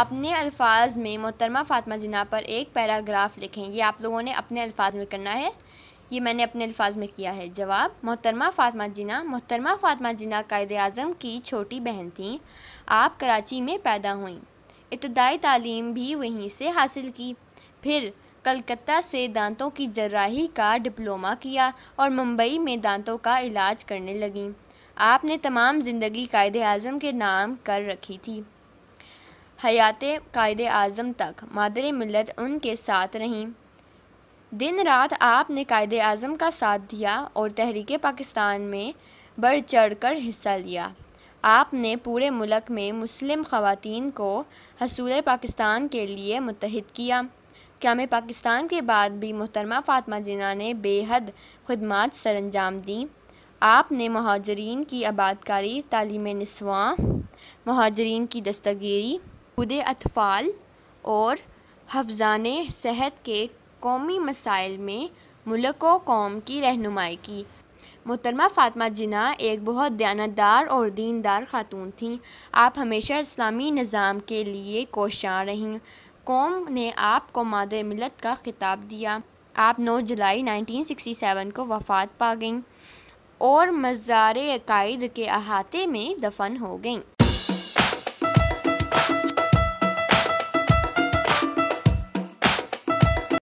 अपने अल्फाज में मोहतरमा फ़ातिमा जिना पर एक पैराग्राफ लिखें ये आप लोगों ने अपने अल्फाज में करना है ये मैंने अपने अल्फाज में किया है जवाब मोहतरमा फ़ातिमा जिना मोहतरमा फातमा जिना कायद अजम की छोटी बहन थी आप कराची में पैदा हुई इब्तदाई तालीम भी वहीं से हासिल की फिर कलकत्ता से दांतों की जर्राही का डिप्लोमा किया और मुंबई में दांतों का इलाज करने लगी आपने तमाम ज़िंदगी कायद अजम के नाम कर रखी थी हयात कायद अजम तक मादर मिलत उनके साथ रहीं दिन रात आपने कायद अज़म का साथ दिया और तहरीक पाकिस्तान में बढ़ चढ़ कर हिस्सा लिया आपने पूरे मुल्क में मुस्लिम ख़वातीन को हसूल पाकिस्तान के लिए मुतहद किया क्या मैं पाकिस्तान के बाद भी मोहतरमा फ़ातमा जिना ने बेहद खदमात सर अंजाम दी आपने महाजरीन की आबादकारी तालीम नस्वा महाजरीन की दस्तगीरी खुद अतफ़ाल और हफजान सेहत के कौमी मसाइल में मुल्क व कौम की रहनुमाई की मोहतरमा फातमा जिना एक बहुत दयानतदार और दीनदार ख़ातून थीं आप हमेशा इस्लामी निज़ाम के लिए कोशां रहीं कौम ने आपको माद मिलत का खिताब दिया आप 9 जुलाई 1967 को वफात पा गईं और मज़ार अकायद के अहाते में दफन हो गईं